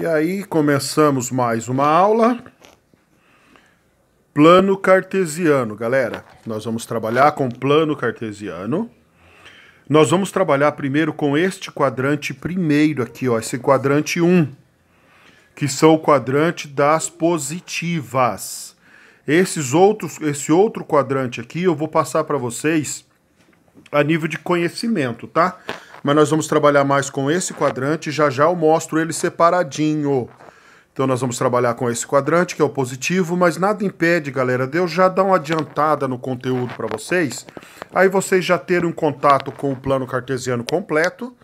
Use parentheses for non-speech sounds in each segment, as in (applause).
E aí começamos mais uma aula. Plano cartesiano, galera. Nós vamos trabalhar com plano cartesiano. Nós vamos trabalhar primeiro com este quadrante primeiro aqui, ó, esse quadrante 1, que são o quadrante das positivas. Esses outros, esse outro quadrante aqui eu vou passar para vocês a nível de conhecimento, tá? mas nós vamos trabalhar mais com esse quadrante, já já eu mostro ele separadinho. Então nós vamos trabalhar com esse quadrante, que é o positivo, mas nada impede, galera, de eu já dar uma adiantada no conteúdo para vocês, aí vocês já terem um contato com o plano cartesiano completo,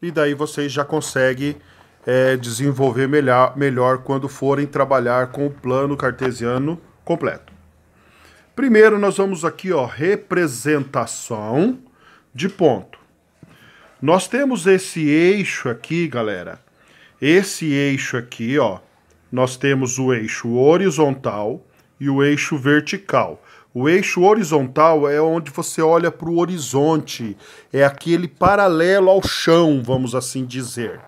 e daí vocês já conseguem é, desenvolver melhor, melhor quando forem trabalhar com o plano cartesiano completo. Primeiro nós vamos aqui, ó, representação de ponto. Nós temos esse eixo aqui, galera. Esse eixo aqui, ó. Nós temos o eixo horizontal e o eixo vertical. O eixo horizontal é onde você olha para o horizonte, é aquele paralelo ao chão, vamos assim dizer.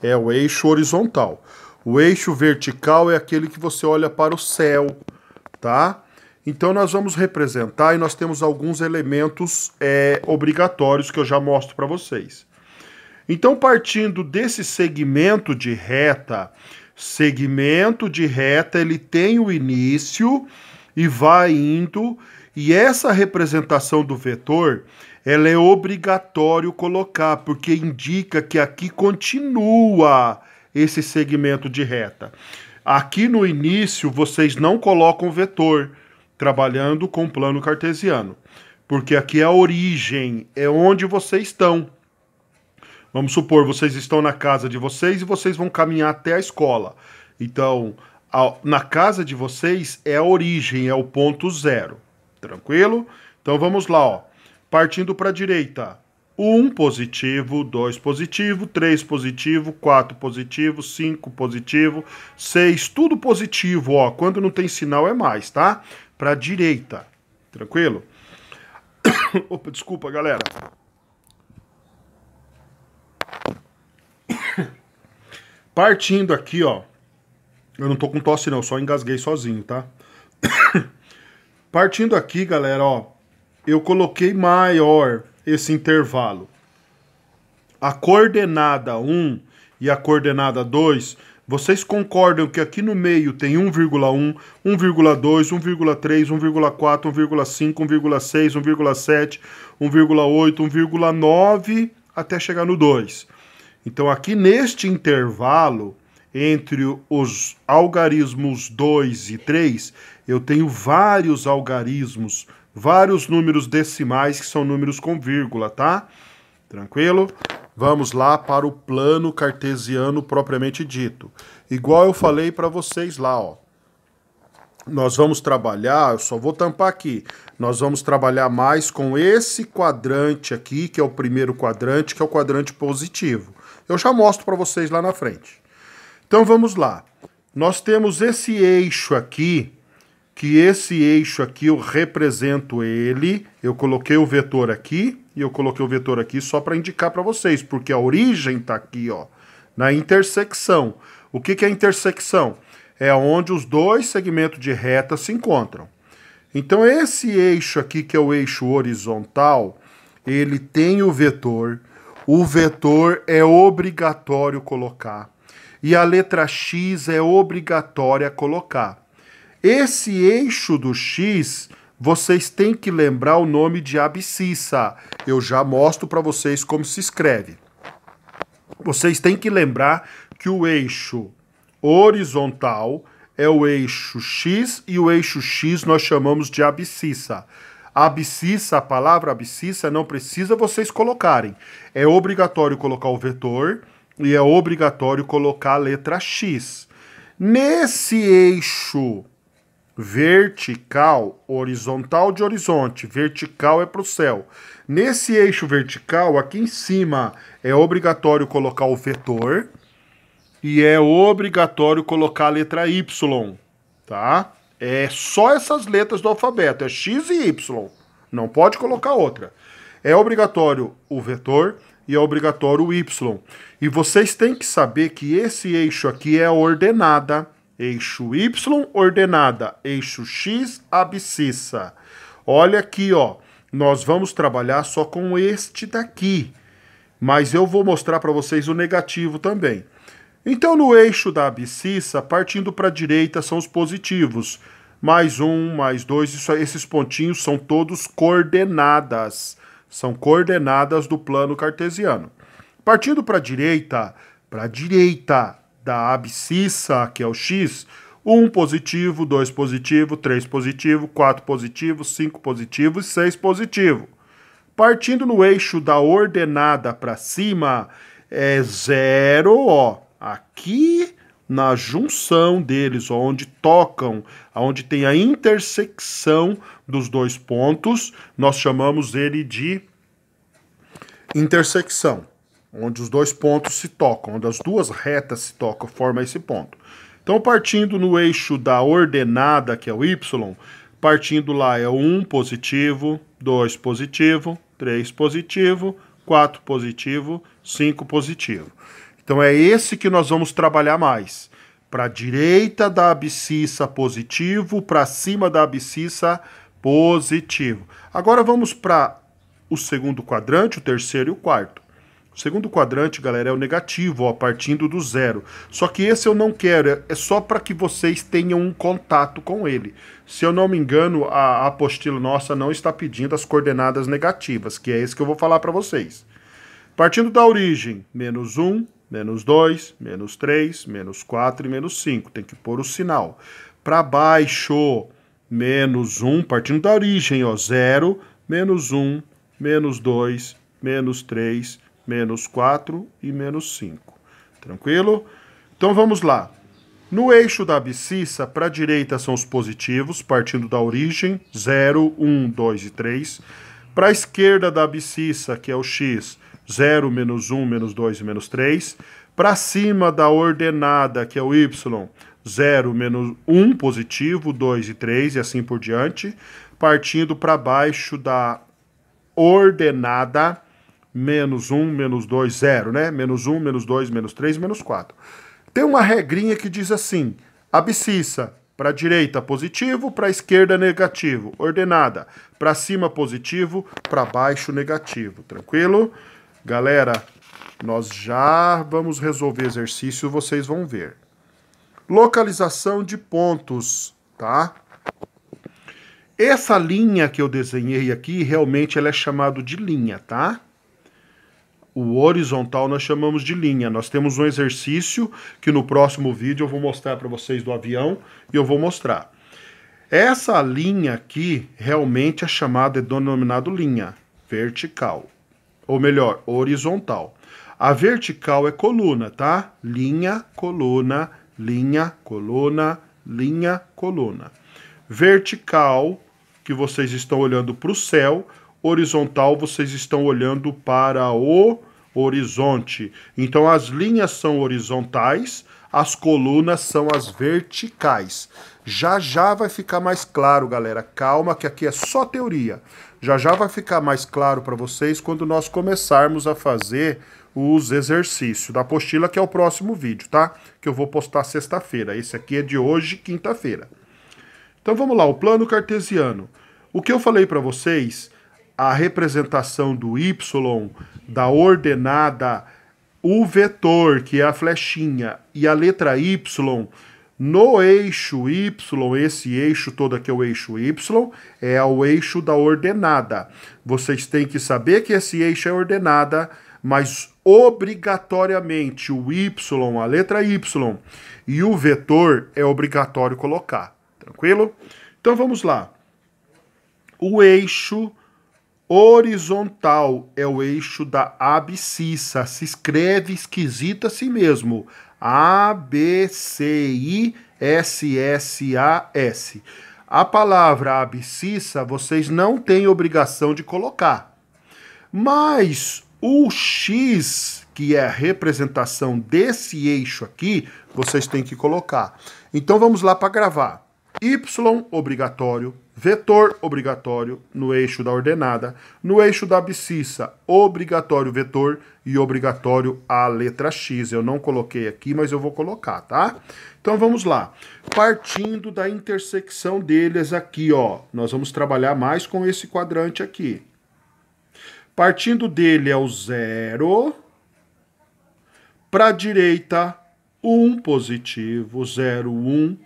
É o eixo horizontal. O eixo vertical é aquele que você olha para o céu, tá? Então nós vamos representar e nós temos alguns elementos é, obrigatórios que eu já mostro para vocês. Então partindo desse segmento de reta, segmento de reta ele tem o início e vai indo e essa representação do vetor ela é obrigatório colocar porque indica que aqui continua esse segmento de reta. Aqui no início vocês não colocam vetor trabalhando com plano cartesiano, porque aqui é a origem, é onde vocês estão. Vamos supor, vocês estão na casa de vocês e vocês vão caminhar até a escola. Então, a, na casa de vocês é a origem, é o ponto zero. Tranquilo? Então vamos lá, ó. Partindo para a direita. 1 um positivo, 2 positivo, 3 positivo, 4 positivo, 5 positivo, 6, tudo positivo, ó. Quando não tem sinal é mais, tá? para a direita. Tranquilo? (coughs) Opa, desculpa, galera. (coughs) Partindo aqui, ó. Eu não tô com tosse não, só engasguei sozinho, tá? (coughs) Partindo aqui, galera, ó. Eu coloquei maior esse intervalo. A coordenada 1 e a coordenada 2 vocês concordam que aqui no meio tem 1,1, 1,2, 1,3, 1,4, 1,5, 1,6, 1,7, 1,8, 1,9 até chegar no 2. Então aqui neste intervalo entre os algarismos 2 e 3, eu tenho vários algarismos, vários números decimais que são números com vírgula, tá? Tranquilo? Vamos lá para o plano cartesiano propriamente dito. Igual eu falei para vocês lá, ó. Nós vamos trabalhar, eu só vou tampar aqui. Nós vamos trabalhar mais com esse quadrante aqui, que é o primeiro quadrante, que é o quadrante positivo. Eu já mostro para vocês lá na frente. Então vamos lá. Nós temos esse eixo aqui, que esse eixo aqui eu represento ele, eu coloquei o vetor aqui, e eu coloquei o vetor aqui só para indicar para vocês, porque a origem está aqui, ó, na intersecção. O que, que é intersecção? É onde os dois segmentos de reta se encontram. Então esse eixo aqui, que é o eixo horizontal, ele tem o vetor. O vetor é obrigatório colocar. E a letra X é obrigatória colocar. Esse eixo do X vocês têm que lembrar o nome de abscissa. Eu já mostro para vocês como se escreve. Vocês têm que lembrar que o eixo horizontal é o eixo X e o eixo X nós chamamos de abscissa. A abscissa, a palavra abscissa, não precisa vocês colocarem. É obrigatório colocar o vetor e é obrigatório colocar a letra X. Nesse eixo vertical, horizontal de horizonte, vertical é para o céu. Nesse eixo vertical, aqui em cima, é obrigatório colocar o vetor e é obrigatório colocar a letra Y, tá? É só essas letras do alfabeto, é X e Y, não pode colocar outra. É obrigatório o vetor e é obrigatório o Y. E vocês têm que saber que esse eixo aqui é a ordenada, Eixo Y, ordenada. Eixo X, abscissa. Olha aqui, ó. Nós vamos trabalhar só com este daqui. Mas eu vou mostrar para vocês o negativo também. Então, no eixo da abscissa, partindo para a direita, são os positivos. Mais um, mais dois, isso, esses pontinhos são todos coordenadas. São coordenadas do plano cartesiano. Partindo para a direita, para a direita, da abscissa, que é o X, 1 um positivo, 2 positivo, 3 positivo, 4 positivo, 5 positivo e 6 positivo. Partindo no eixo da ordenada para cima, é zero, ó, aqui na junção deles, ó, onde tocam, onde tem a intersecção dos dois pontos, nós chamamos ele de intersecção onde os dois pontos se tocam, onde as duas retas se tocam, forma esse ponto. Então, partindo no eixo da ordenada, que é o y, partindo lá é 1 positivo, 2 positivo, 3 positivo, 4 positivo, 5 positivo. Então, é esse que nós vamos trabalhar mais. Para a direita da abscissa positivo, para cima da abscissa positivo. Agora vamos para o segundo quadrante, o terceiro e o quarto. O segundo quadrante, galera, é o negativo, ó, partindo do zero. Só que esse eu não quero, é, é só para que vocês tenham um contato com ele. Se eu não me engano, a, apostila nossa não está pedindo as coordenadas negativas, que é esse que eu vou falar para vocês. Partindo da origem, menos 1, menos 2, menos 3, menos 4 e menos 5. Tem que pôr o sinal. Para baixo, menos 1, partindo da origem, ó, 0, menos 1, menos 2, menos 3, menos 4 e menos 5. Tranquilo? Então vamos lá. No eixo da abscissa, para a direita são os positivos, partindo da origem, 0, 1, 2 e 3. Para a esquerda da abscissa, que é o x, 0, menos 1, menos 2 e menos 3. Para cima da ordenada, que é o y, 0, menos 1, positivo, 2 e 3, e assim por diante. Partindo para baixo da ordenada, menos 1, menos 2, 0, né? Menos 1, menos 2, menos 3, menos 4. Tem uma regrinha que diz assim, abscissa, para direita positivo, para esquerda negativo, ordenada, para cima positivo, para baixo negativo, tranquilo? Galera, nós já vamos resolver exercício, vocês vão ver. Localização de pontos, tá? Essa linha que eu desenhei aqui, realmente ela é chamada de linha, tá? O horizontal nós chamamos de linha. Nós temos um exercício que no próximo vídeo eu vou mostrar para vocês do avião e eu vou mostrar. Essa linha aqui realmente é chamada e denominado linha vertical, ou melhor, horizontal. A vertical é coluna, tá? Linha, coluna, linha, coluna, linha, coluna. Vertical, que vocês estão olhando para o céu, horizontal vocês estão olhando para o horizonte. Então as linhas são horizontais, as colunas são as verticais. Já já vai ficar mais claro, galera. Calma que aqui é só teoria. Já já vai ficar mais claro para vocês quando nós começarmos a fazer os exercícios da apostila, que é o próximo vídeo, tá? Que eu vou postar sexta-feira. Esse aqui é de hoje, quinta-feira. Então vamos lá, o plano cartesiano. O que eu falei para vocês a representação do Y, da ordenada, o vetor, que é a flechinha, e a letra Y, no eixo Y, esse eixo todo aqui é o eixo Y, é o eixo da ordenada. Vocês têm que saber que esse eixo é ordenada, mas obrigatoriamente o Y, a letra Y, e o vetor é obrigatório colocar. Tranquilo? Então vamos lá. O eixo Horizontal é o eixo da abscissa. Se escreve esquisito a si mesmo. A, B, C, I, S, S, A, S. A palavra abscissa vocês não têm obrigação de colocar. Mas o X, que é a representação desse eixo aqui, vocês têm que colocar. Então vamos lá para gravar. Y obrigatório, vetor obrigatório no eixo da ordenada, no eixo da abscissa, obrigatório vetor e obrigatório a letra x. Eu não coloquei aqui, mas eu vou colocar, tá? Então vamos lá. Partindo da intersecção deles aqui, ó, nós vamos trabalhar mais com esse quadrante aqui. Partindo dele é o zero, para a direita, 1 um positivo, 0, 1, um,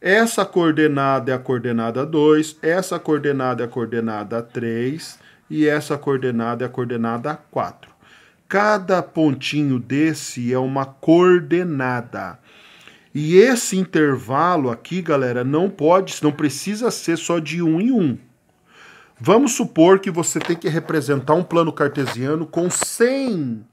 essa coordenada é a coordenada 2, essa coordenada é a coordenada 3 e essa coordenada é a coordenada 4. Cada pontinho desse é uma coordenada. E esse intervalo aqui, galera, não pode, não precisa ser só de um em um. Vamos supor que você tem que representar um plano cartesiano com 100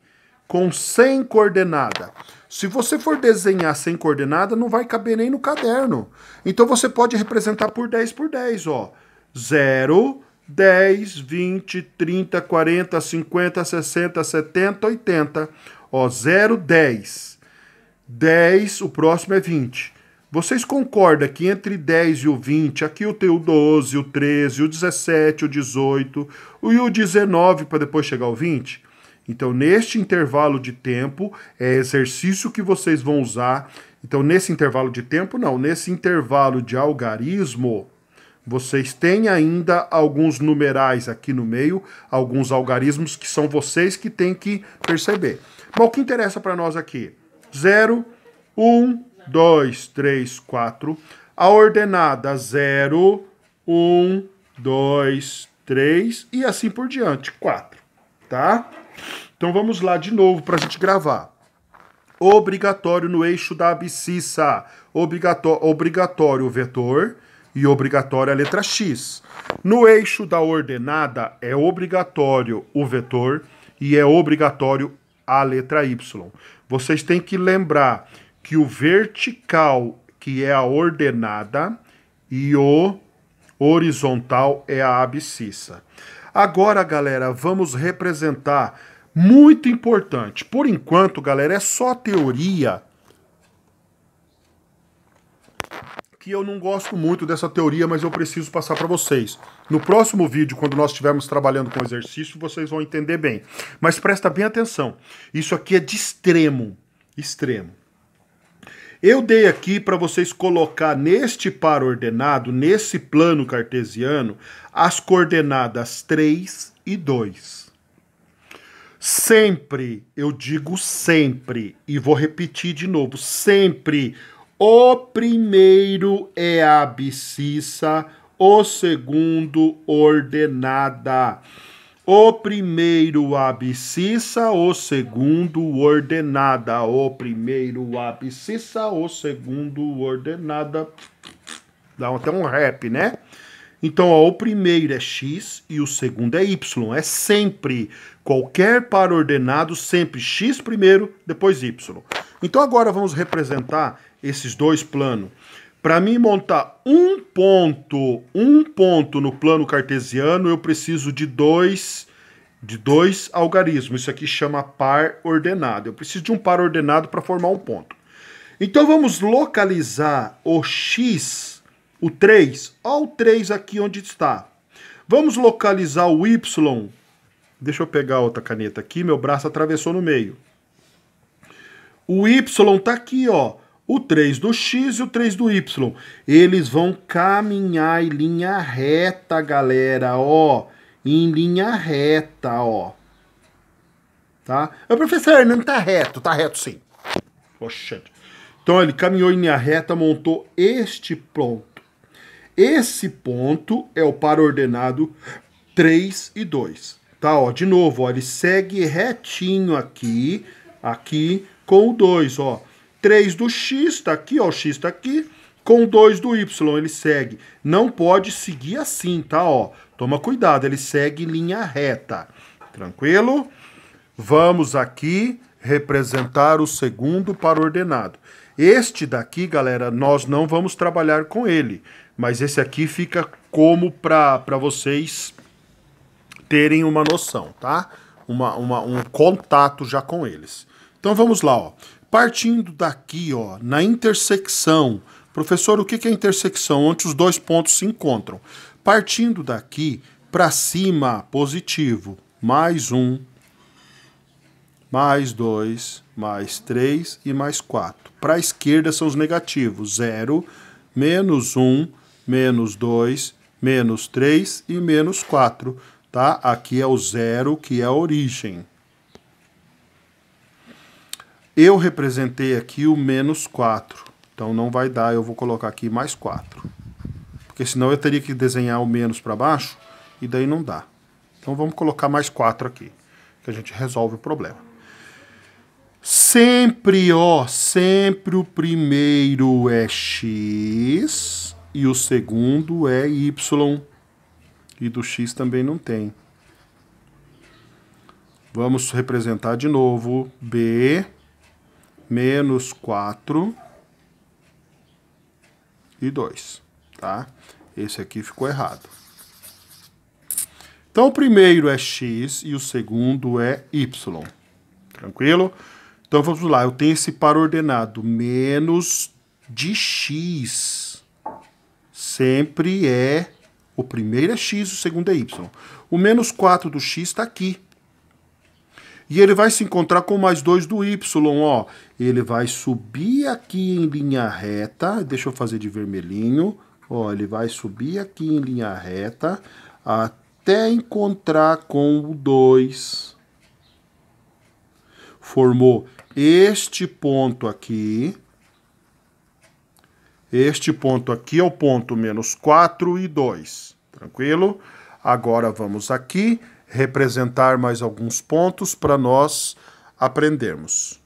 com 100 coordenadas. Se você for desenhar sem coordenada, não vai caber nem no caderno. Então você pode representar por 10 por 10, ó. 0, 10, 20, 30, 40, 50, 60, 70, 80. Ó, 0, 10. 10, o próximo é 20. Vocês concordam que entre 10 e o 20, aqui eu tenho o 12, o 13, o 17, o 18 e o 19 para depois chegar ao 20? Então, neste intervalo de tempo, é exercício que vocês vão usar. Então, nesse intervalo de tempo, não, nesse intervalo de algarismo, vocês têm ainda alguns numerais aqui no meio, alguns algarismos que são vocês que têm que perceber. Bom, o que interessa para nós aqui? 0, 1, 2, 3, 4. A ordenada 0, 1, 2, 3 e assim por diante, 4, tá? Então vamos lá de novo para a gente gravar. Obrigatório no eixo da abscissa. Obrigató obrigatório o vetor e obrigatório a letra X. No eixo da ordenada é obrigatório o vetor e é obrigatório a letra Y. Vocês têm que lembrar que o vertical, que é a ordenada, e o horizontal é a abscissa. Agora, galera, vamos representar muito importante. Por enquanto, galera, é só teoria. Que eu não gosto muito dessa teoria, mas eu preciso passar para vocês. No próximo vídeo, quando nós estivermos trabalhando com exercício, vocês vão entender bem. Mas presta bem atenção. Isso aqui é de extremo. Extremo. Eu dei aqui para vocês colocar neste par ordenado, nesse plano cartesiano, as coordenadas 3 e 2. Sempre, eu digo sempre, e vou repetir de novo, sempre. O primeiro é a abscissa, o segundo ordenada. O primeiro abscissa, o segundo ordenada. O primeiro abscissa, o segundo ordenada. Dá até um rap, né? Então, ó, o primeiro é x e o segundo é y. É sempre qualquer par ordenado, sempre x primeiro, depois y. Então, agora vamos representar esses dois planos. Para mim montar um ponto, um ponto no plano cartesiano, eu preciso de dois de dois algarismos. Isso aqui chama par ordenado. Eu preciso de um par ordenado para formar um ponto. Então vamos localizar o x o 3. Ó o 3 aqui onde está. Vamos localizar o Y. Deixa eu pegar outra caneta aqui, meu braço atravessou no meio. O Y está aqui, ó. O 3 do X e o 3 do Y. Eles vão caminhar em linha reta, galera, ó. Em linha reta, ó. Tá? O professor, não tá reto. Tá reto, sim. Poxa. Então, ele caminhou em linha reta, montou este ponto esse ponto é o par ordenado 3 e 2. Tá, ó, de novo, ó, ele segue retinho aqui, aqui com o 2, ó. 3 do x tá aqui, ó, o x tá aqui, com 2 do y ele segue. Não pode seguir assim, tá, ó. Toma cuidado, ele segue linha reta. Tranquilo? Vamos aqui representar o segundo par ordenado. Este daqui, galera, nós não vamos trabalhar com ele mas esse aqui fica como para vocês terem uma noção, tá? Uma, uma, um contato já com eles. Então vamos lá, ó. Partindo daqui, ó, na intersecção. Professor, o que é intersecção? Onde os dois pontos se encontram. Partindo daqui para cima, positivo. Mais um, mais dois mais três e mais quatro Para a esquerda são os negativos, zero menos um, menos 2, menos 3 e menos 4, tá? Aqui é o zero, que é a origem. Eu representei aqui o menos 4, então não vai dar, eu vou colocar aqui mais 4. Porque senão eu teria que desenhar o menos para baixo, e daí não dá. Então vamos colocar mais 4 aqui, que a gente resolve o problema. Sempre, ó, sempre o primeiro é x, e o segundo é y e do x também não tem. Vamos representar de novo b menos 4 e 2, tá? Esse aqui ficou errado. Então, o primeiro é x e o segundo é y. Tranquilo? Então, vamos lá. Eu tenho esse par ordenado menos de x sempre é. O primeiro é x, o segundo é y. O menos 4 do x está aqui. E ele vai se encontrar com mais 2 do y, ó. Ele vai subir aqui em linha reta. Deixa eu fazer de vermelhinho. Ó, ele vai subir aqui em linha reta até encontrar com o 2. Formou este ponto aqui. Este ponto aqui é o ponto menos 4 e 2, tranquilo? Agora vamos aqui representar mais alguns pontos para nós aprendermos.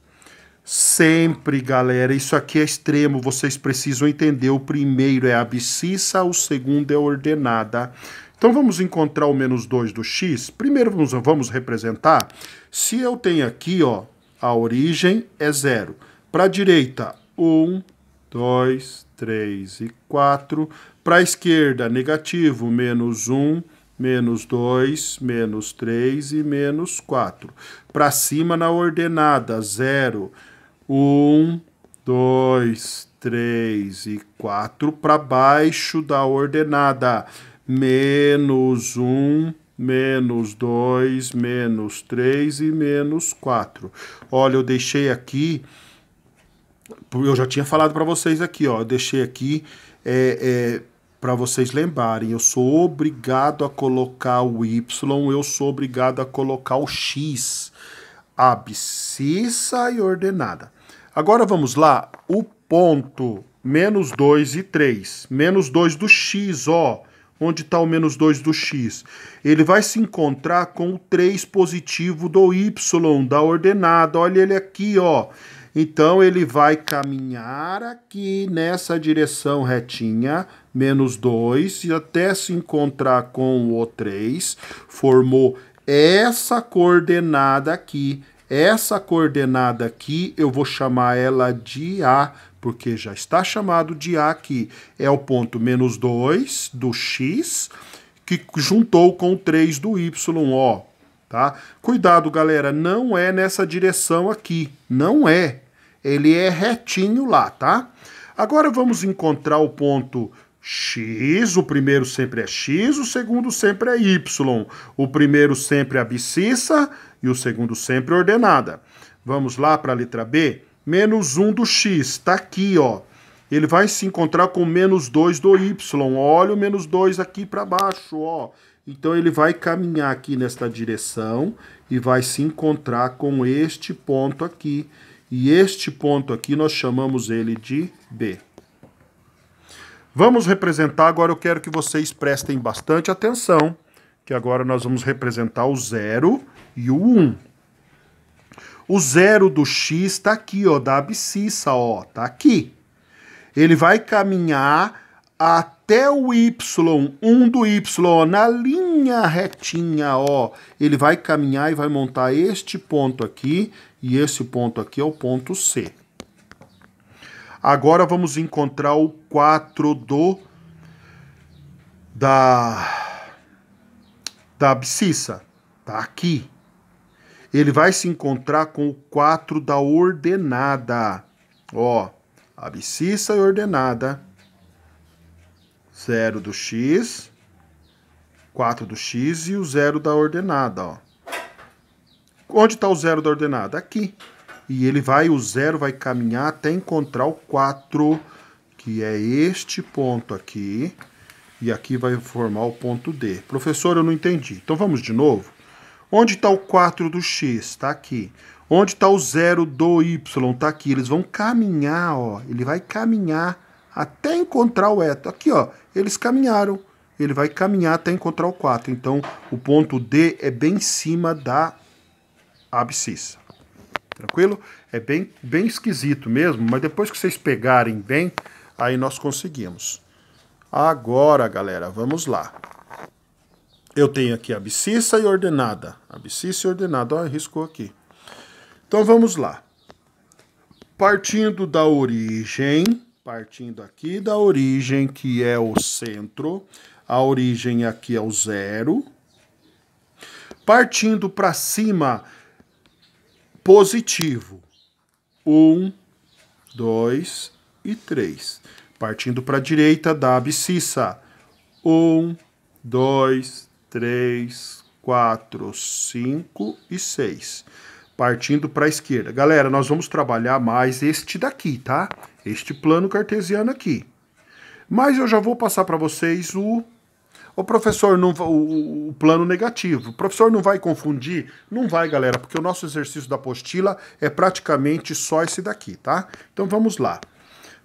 Sempre, galera, isso aqui é extremo, vocês precisam entender. O primeiro é abscissa, o segundo é ordenada. Então vamos encontrar o menos 2 do x. Primeiro vamos, vamos representar. Se eu tenho aqui, ó, a origem é zero. Para a direita, 1, um, 2, 3 e 4. Para a esquerda, negativo, menos 1, menos 2, menos 3 e menos 4. Para cima, na ordenada, 0, 1, 2, 3 e 4. Para baixo da ordenada, menos 1, menos 2, menos 3 e menos 4. Olha, eu deixei aqui eu já tinha falado para vocês aqui, ó, deixei aqui é, é, para vocês lembrarem, eu sou obrigado a colocar o Y, eu sou obrigado a colocar o X, abscissa e ordenada. Agora vamos lá, o ponto menos 2 e 3, menos 2 do X, ó, onde está o menos 2 do x. Ele vai se encontrar com o 3 positivo do y, da ordenada. Olha ele aqui, ó. Então ele vai caminhar aqui nessa direção retinha, menos 2, e até se encontrar com o 3 formou essa coordenada aqui. Essa coordenada aqui eu vou chamar ela de A, porque já está chamado de A aqui. É o ponto menos 2 do X, que juntou com o 3 do Y, ó. Tá? Cuidado, galera, não é nessa direção aqui. Não é ele é retinho lá, tá? Agora vamos encontrar o ponto x, o primeiro sempre é x, o segundo sempre é y. O primeiro sempre é abscissa e o segundo sempre é ordenada. Vamos lá para a letra B? Menos 1 do x, está aqui, ó. Ele vai se encontrar com menos 2 do y. Olha o menos 2 aqui para baixo, ó. Então ele vai caminhar aqui nesta direção e vai se encontrar com este ponto aqui. E este ponto aqui nós chamamos ele de B. Vamos representar, agora eu quero que vocês prestem bastante atenção, que agora nós vamos representar o 0 e o 1. Um. O zero do x está aqui, ó, da abscissa, ó, tá aqui. Ele vai caminhar até o Y, 1 um do Y, na linha retinha, ó, ele vai caminhar e vai montar este ponto aqui, e esse ponto aqui é o ponto C. Agora vamos encontrar o 4 do da da abscissa, tá aqui. Ele vai se encontrar com o 4 da ordenada. Ó, abscissa e ordenada 0 do x, 4 do x e o zero da ordenada. Ó. Onde está o zero da ordenada? Aqui. E ele vai, o zero vai caminhar até encontrar o 4, que é este ponto aqui. E aqui vai formar o ponto D. Professor, eu não entendi. Então vamos de novo. Onde está o 4 do x? Está aqui. Onde está o zero do y? Está aqui. Eles vão caminhar, ó. Ele vai caminhar até encontrar o eta. Aqui, ó, eles caminharam. Ele vai caminhar até encontrar o 4. Então, o ponto D é bem em cima da abscissa. Tranquilo? É bem, bem esquisito mesmo, mas depois que vocês pegarem bem, aí nós conseguimos. Agora, galera, vamos lá. Eu tenho aqui abscissa e ordenada. Abscissa e ordenada. Ó, riscou aqui. Então, vamos lá. Partindo da origem partindo aqui da origem, que é o centro, a origem aqui é o zero. Partindo para cima, positivo, um, dois e três. Partindo para a direita da abscissa, um, dois, três, quatro, cinco e seis. Partindo para a esquerda. Galera, nós vamos trabalhar mais este daqui, tá? este plano cartesiano aqui. Mas eu já vou passar para vocês o o professor não o, o, plano negativo. O professor não vai confundir? Não vai, galera, porque o nosso exercício da apostila é praticamente só esse daqui, tá? Então vamos lá.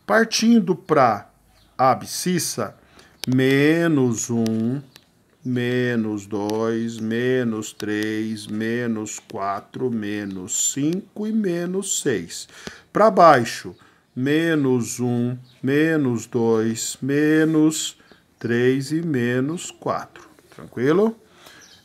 Partindo para a abscissa, menos 1, menos 2, menos 3, menos 4, menos 5 e menos 6. Para baixo, menos 1, menos 2, menos 3 e menos 4. Tranquilo?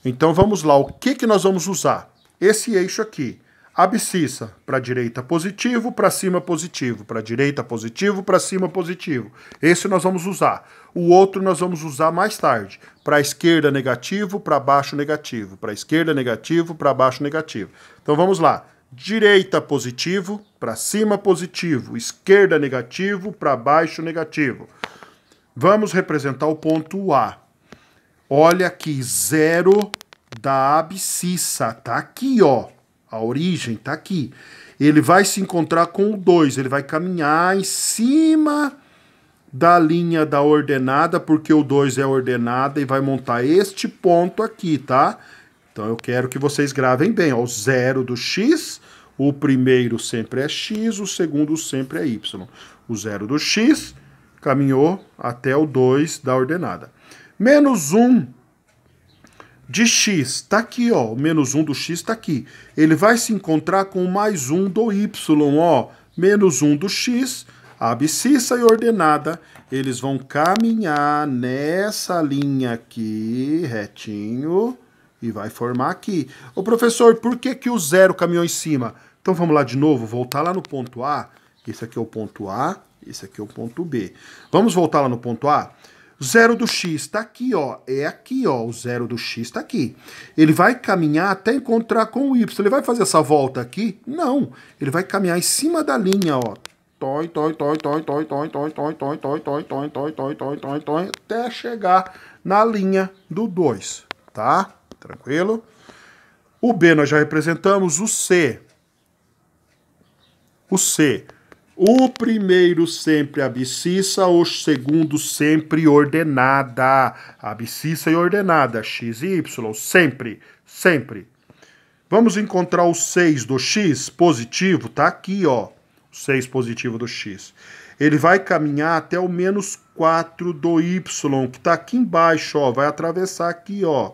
Então vamos lá, o que, que nós vamos usar? Esse eixo aqui, abscissa, para direita positivo, para cima positivo, para direita positivo, para cima positivo. Esse nós vamos usar. O outro nós vamos usar mais tarde, para esquerda negativo, para baixo negativo, para esquerda negativo, para baixo negativo. Então vamos lá, direita positivo, para cima positivo, esquerda negativo, para baixo negativo. Vamos representar o ponto A. Olha aqui, zero da abscissa, tá aqui, ó. A origem tá aqui. Ele vai se encontrar com o 2, ele vai caminhar em cima da linha da ordenada, porque o 2 é ordenada e vai montar este ponto aqui, tá? Tá? Então eu quero que vocês gravem bem. Ó, o zero do x, o primeiro sempre é x, o segundo sempre é y. O zero do x caminhou até o 2 da ordenada. Menos 1 um de x está aqui, ó. O menos 1 um do x está aqui. Ele vai se encontrar com mais 1 um do y, ó. Menos 1 do x, abscissa e ordenada. Eles vão caminhar nessa linha aqui, retinho e vai formar aqui. Ô professor, por que, que o zero caminhou em cima? Então vamos lá de novo, voltar lá no ponto A. Esse aqui é o ponto A, esse aqui é o ponto B. Vamos voltar lá no ponto A? O Zero do x está aqui, ó. É aqui, ó. O zero do x está aqui. Ele vai caminhar até encontrar com o y. Ele vai fazer essa volta aqui? Não. Ele vai caminhar em cima da linha, ó. Tói, toi, toi, toi, toi, toi, toi, toi, toi, toi, toi, toi, toi, toi, toi, toi, toi, até chegar na linha do 2, tá? Tranquilo? O B nós já representamos. O C. O C. O primeiro sempre abscissa, o segundo sempre ordenada. Abscissa e ordenada, x e y, sempre, sempre. Vamos encontrar o 6 do x positivo, tá aqui, ó. O 6 positivo do x. Ele vai caminhar até o menos 4 do y, que tá aqui embaixo, ó. Vai atravessar aqui, ó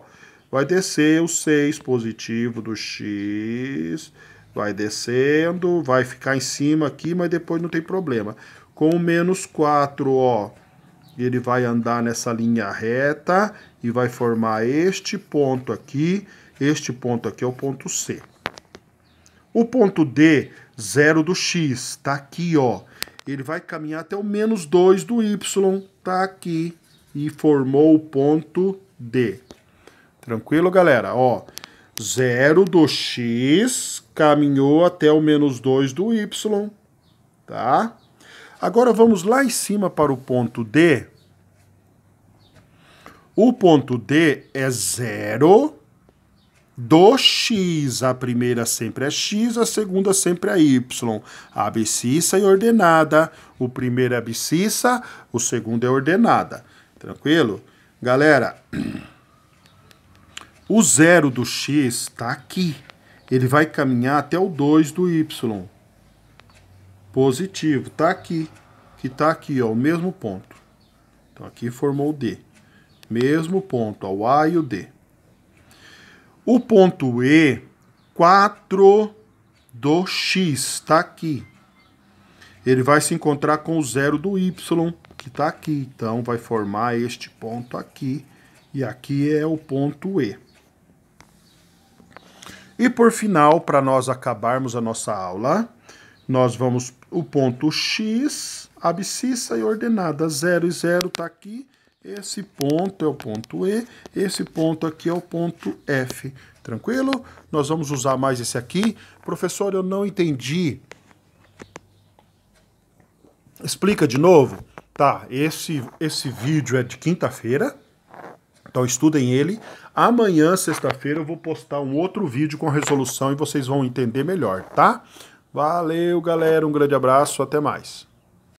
vai descer o 6 positivo do x, vai descendo, vai ficar em cima aqui, mas depois não tem problema. Com o menos 4, ó, ele vai andar nessa linha reta e vai formar este ponto aqui, este ponto aqui é o ponto C. O ponto D, zero do x, tá aqui, ó. Ele vai caminhar até o menos 2 do y, tá aqui. E formou o ponto D. Tranquilo, galera? Ó, zero do x caminhou até o menos 2 do y, tá? Agora vamos lá em cima para o ponto D. O ponto D é zero do x. A primeira sempre é x, a segunda sempre é y. A abscissa e ordenada. O primeiro é abscissa, o segundo é ordenada. Tranquilo? Galera... (clears throat) O zero do x está aqui. Ele vai caminhar até o 2 do y. Positivo, está aqui. Que está aqui, ó, o mesmo ponto. Então aqui formou o D. Mesmo ponto, ó, o A e o D. O ponto E, 4 do x, está aqui. Ele vai se encontrar com o zero do y, que está aqui. Então vai formar este ponto aqui. E aqui é o ponto E. E por final, para nós acabarmos a nossa aula, nós vamos o ponto X, abscissa e ordenada 0 e 0 está aqui. Esse ponto é o ponto E, esse ponto aqui é o ponto F. Tranquilo? Nós vamos usar mais esse aqui. Professor, eu não entendi. Explica de novo. Tá, esse, esse vídeo é de quinta-feira, então estudem ele. Amanhã, sexta-feira, eu vou postar um outro vídeo com resolução e vocês vão entender melhor, tá? Valeu, galera. Um grande abraço. Até mais.